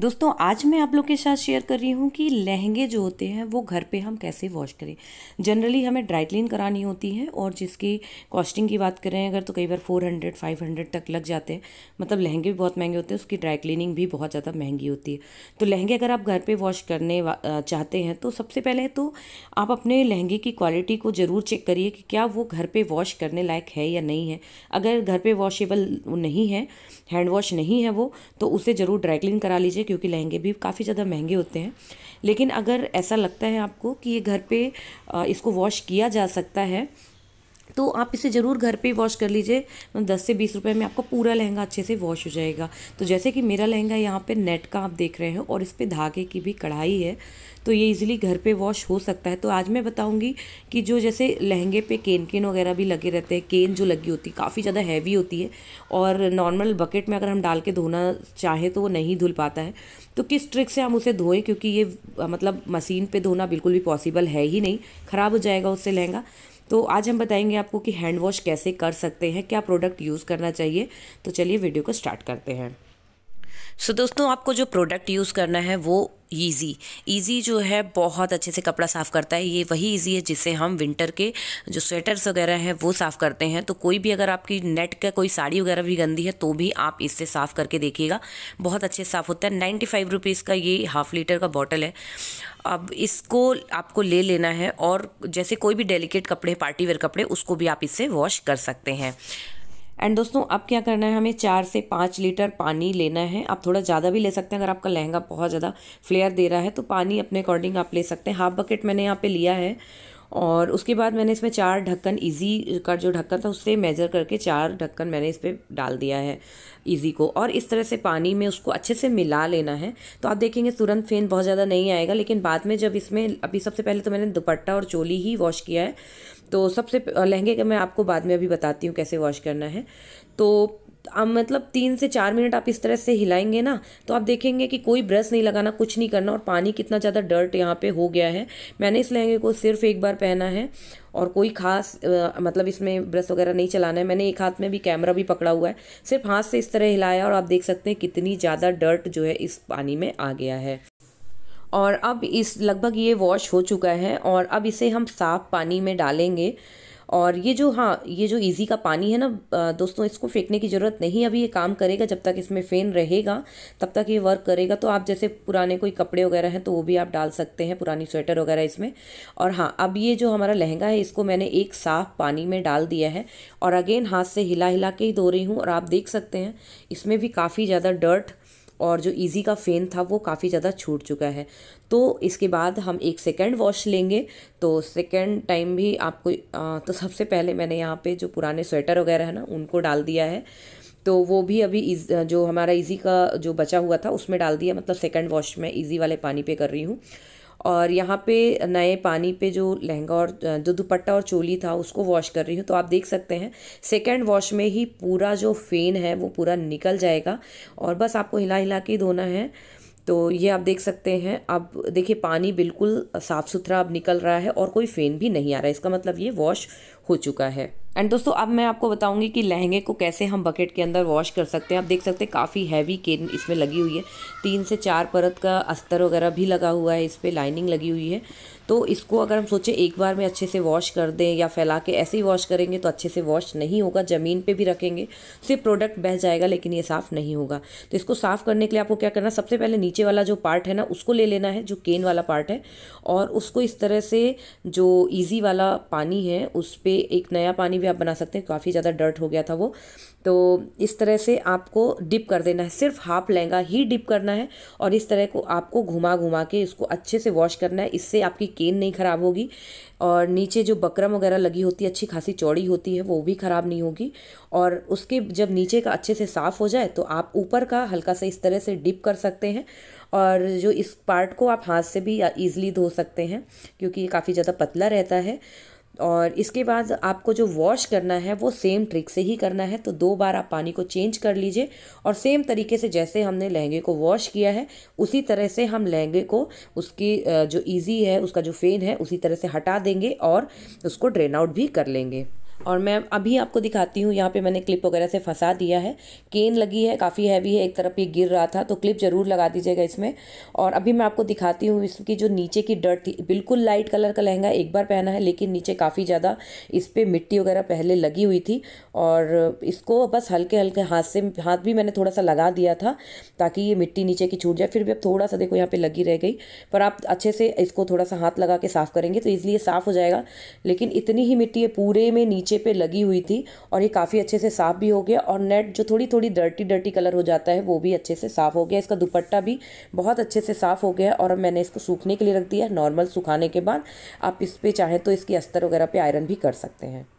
दोस्तों आज मैं आप लोग के साथ शेयर कर रही हूँ कि लहंगे जो होते हैं वो घर पे हम कैसे वॉश करें जनरली हमें ड्राई क्लीन करानी होती है और जिसकी कॉस्टिंग की बात करें अगर तो कई बार फोर हंड्रेड फाइव हंड्रेड तक लग जाते हैं मतलब लहंगे भी बहुत महंगे होते हैं उसकी ड्राई क्लीनिंग भी बहुत ज़्यादा महंगी होती है तो लहंगे अगर आप घर पर वॉश करने चाहते हैं तो सबसे पहले तो आप अपने लहंगे की क्वालिटी को ज़रूर चेक करिए कि क्या वो घर पर वॉश करने लायक है या नहीं है अगर घर पर वॉशेबल नहीं है हैंड वॉश नहीं है वो तो उसे ज़रूर ड्राई क्लीन करा लीजिए है क्योंकि लहंगे भी काफ़ी ज़्यादा महंगे होते हैं लेकिन अगर ऐसा लगता है आपको कि ये घर पे इसको वॉश किया जा सकता है तो आप इसे ज़रूर घर पे वॉश कर लीजिए मतलब दस से बीस रुपए में आपका पूरा लहंगा अच्छे से वॉश हो जाएगा तो जैसे कि मेरा लहंगा यहाँ पे नेट का आप देख रहे हैं और इस पर धागे की भी कढ़ाई है तो ये इजीली घर पे वॉश हो सकता है तो आज मैं बताऊँगी कि जो जैसे लहंगे पे केन केन वगैरह भी लगे रहते हैं केन जो लगी होती है काफ़ी ज़्यादा हैवी होती है और नॉर्मल बकेट में अगर हम डाल के धोना चाहें तो वो नहीं धुल पाता है तो किस ट्रिक से हम उसे धोएं क्योंकि ये मतलब मशीन पे धोना बिल्कुल भी पॉसिबल है ही नहीं ख़राब हो जाएगा उससे लहंगा तो आज हम बताएंगे आपको कि हैंड वॉश कैसे कर सकते हैं क्या प्रोडक्ट यूज़ करना चाहिए तो चलिए वीडियो को स्टार्ट करते हैं सो so, दोस्तों आपको जो प्रोडक्ट यूज़ करना है वो ईजी ईजी जो है बहुत अच्छे से कपड़ा साफ़ करता है ये वही ईजी है जिससे हम विंटर के जो स्वेटर्स वगैरह हैं वो साफ़ करते हैं तो कोई भी अगर आपकी नेट का कोई साड़ी वगैरह भी गंदी है तो भी आप इससे साफ़ करके देखिएगा बहुत अच्छे से साफ़ होता है नाइन्टी फाइव रुपीज़ का ये हाफ़ लीटर का बॉटल है अब इसको आपको ले लेना है और जैसे कोई भी डेलीकेट कपड़े पार्टीवेयर कपड़े उसको भी आप इससे वॉश कर सकते हैं एंड दोस्तों अब क्या करना है हमें चार से पाँच लीटर पानी लेना है आप थोड़ा ज़्यादा भी ले सकते हैं अगर आपका लहंगा बहुत ज़्यादा फ्लेयर दे रहा है तो पानी अपने अकॉर्डिंग आप ले सकते हैं हाफ बकेट मैंने यहाँ पे लिया है और उसके बाद मैंने इसमें चार ढक्कन इजी का जो ढक्कन था उससे मेज़र करके चार ढक्कन मैंने इस पर डाल दिया है इजी को और इस तरह से पानी में उसको अच्छे से मिला लेना है तो आप देखेंगे तुरंत फेन बहुत ज़्यादा नहीं आएगा लेकिन बाद में जब इसमें अभी सबसे पहले तो मैंने दुपट्टा और चोली ही वॉश किया है तो सबसे लहंगे का मैं आपको बाद में अभी बताती हूँ कैसे वॉश करना है तो अब मतलब तीन से चार मिनट आप इस तरह से हिलाएंगे ना तो आप देखेंगे कि कोई ब्रश नहीं लगाना कुछ नहीं करना और पानी कितना ज़्यादा डर्ट यहाँ पे हो गया है मैंने इस लहंगे को सिर्फ एक बार पहना है और कोई खास आ, मतलब इसमें ब्रश वगैरह नहीं चलाना है मैंने एक हाथ में भी कैमरा भी पकड़ा हुआ है सिर्फ हाथ से इस तरह हिलाया और आप देख सकते हैं कितनी ज़्यादा डर्ट जो है इस पानी में आ गया है और अब इस लगभग ये वॉश हो चुका है और अब इसे हम साफ़ पानी में डालेंगे और ये जो हाँ ये जो इजी का पानी है ना दोस्तों इसको फेंकने की ज़रूरत नहीं अभी ये काम करेगा जब तक इसमें फ़ेन रहेगा तब तक ये वर्क करेगा तो आप जैसे पुराने कोई कपड़े वगैरह हैं तो वो भी आप डाल सकते हैं पुरानी स्वेटर वगैरह इसमें और हाँ अब ये जो हमारा लहंगा है इसको मैंने एक साफ़ पानी में डाल दिया है और अगेन हाथ से हिला हिला के ही धो रही हूँ और आप देख सकते हैं इसमें भी काफ़ी ज़्यादा डर्ट और जो ईजी का फेन था वो काफ़ी ज़्यादा छूट चुका है तो इसके बाद हम एक सेकेंड वॉश लेंगे तो सेकेंड टाइम भी आपको आ, तो सबसे पहले मैंने यहाँ पे जो पुराने स्वेटर वगैरह है ना उनको डाल दिया है तो वो भी अभी इज, जो हमारा ईजी का जो बचा हुआ था उसमें डाल दिया मतलब सेकेंड वॉश में इजी वाले पानी पर कर रही हूँ और यहाँ पे नए पानी पे जो लहंगा और जो दुपट्टा और चोली था उसको वॉश कर रही हूँ तो आप देख सकते हैं सेकेंड वॉश में ही पूरा जो फेन है वो पूरा निकल जाएगा और बस आपको हिला हिला के धोना है तो ये आप देख सकते हैं अब देखिए पानी बिल्कुल साफ़ सुथरा अब निकल रहा है और कोई फ़ेन भी नहीं आ रहा है इसका मतलब ये वॉश हो चुका है एंड दोस्तों अब मैं आपको बताऊंगी कि लहंगे को कैसे हम बकेट के अंदर वॉश कर सकते हैं आप देख सकते हैं काफ़ी हैवी केन इसमें लगी हुई है तीन से चार परत का अस्तर वगैरह भी लगा हुआ है इस पर लाइनिंग लगी हुई है तो इसको अगर हम सोचें एक बार में अच्छे से वॉश कर दें या फैला के ऐसे ही वॉश करेंगे तो अच्छे से वॉश नहीं होगा ज़मीन पर भी रखेंगे सिर्फ प्रोडक्ट बह जाएगा लेकिन ये साफ़ नहीं होगा तो इसको साफ़ करने के लिए आपको क्या करना सबसे पहले नीचे वाला जो पार्ट है ना उसको ले लेना है जो केन वाला पार्ट है और उसको इस तरह से जो ईजी वाला पानी है उस पर एक नया पानी भी आप बना सकते हैं काफ़ी ज़्यादा डर्ट हो गया था वो तो इस तरह से आपको डिप कर देना है सिर्फ हाफ लहंगा ही डिप करना है और इस तरह को आपको घुमा घुमा के इसको अच्छे से वॉश करना है इससे आपकी केन नहीं ख़राब होगी और नीचे जो बकरम वगैरह लगी होती है अच्छी खासी चौड़ी होती है वो भी ख़राब नहीं होगी और उसके जब नीचे का अच्छे से साफ़ हो जाए तो आप ऊपर का हल्का सा इस तरह से डिप कर सकते हैं और जो इस पार्ट को आप हाथ से भी ईज़िली धो सकते हैं क्योंकि ये काफ़ी ज़्यादा पतला रहता है और इसके बाद आपको जो वॉश करना है वो सेम ट्रिक से ही करना है तो दो बार आप पानी को चेंज कर लीजिए और सेम तरीके से जैसे हमने लहंगे को वॉश किया है उसी तरह से हम लहंगे को उसकी जो ईजी है उसका जो फेन है उसी तरह से हटा देंगे और उसको ड्रेन आउट भी कर लेंगे और मैं अभी आपको दिखाती हूँ यहाँ पे मैंने क्लिप वगैरह से फंसा दिया है केन लगी है काफ़ी हैवी है एक तरफ ये गिर रहा था तो क्लिप ज़रूर लगा दीजिएगा इसमें और अभी मैं आपको दिखाती हूँ इसकी जो नीचे की डर्ट थी बिल्कुल लाइट कलर का लहंगा एक बार पहना है लेकिन नीचे काफ़ी ज़्यादा इस पर मिट्टी वगैरह पहले लगी हुई थी और इसको बस हल्के हल्के हाथ से हाथ भी मैंने थोड़ा सा लगा दिया था ताकि ये मिट्टी नीचे की छूट जाए फिर भी अब थोड़ा सा देखो यहाँ पर लगी रह गई पर आप अच्छे से इसको थोड़ा सा हाथ लगा के साफ़ करेंगे तो इसलिए साफ़ हो जाएगा लेकिन इतनी ही मिट्टी पूरे में नीचे नीचे पे लगी हुई थी और ये काफ़ी अच्छे से साफ़ भी हो गया और नेट जो थोड़ी थोड़ी डर्टी डर्टी कलर हो जाता है वो भी अच्छे से साफ़ हो गया इसका दुपट्टा भी बहुत अच्छे से साफ़ हो गया और अब मैंने इसको सूखने के लिए रख दिया नॉर्मल सुखाने के बाद आप इस पर चाहें तो इसकी अस्तर वगैरह पर आयरन भी कर सकते हैं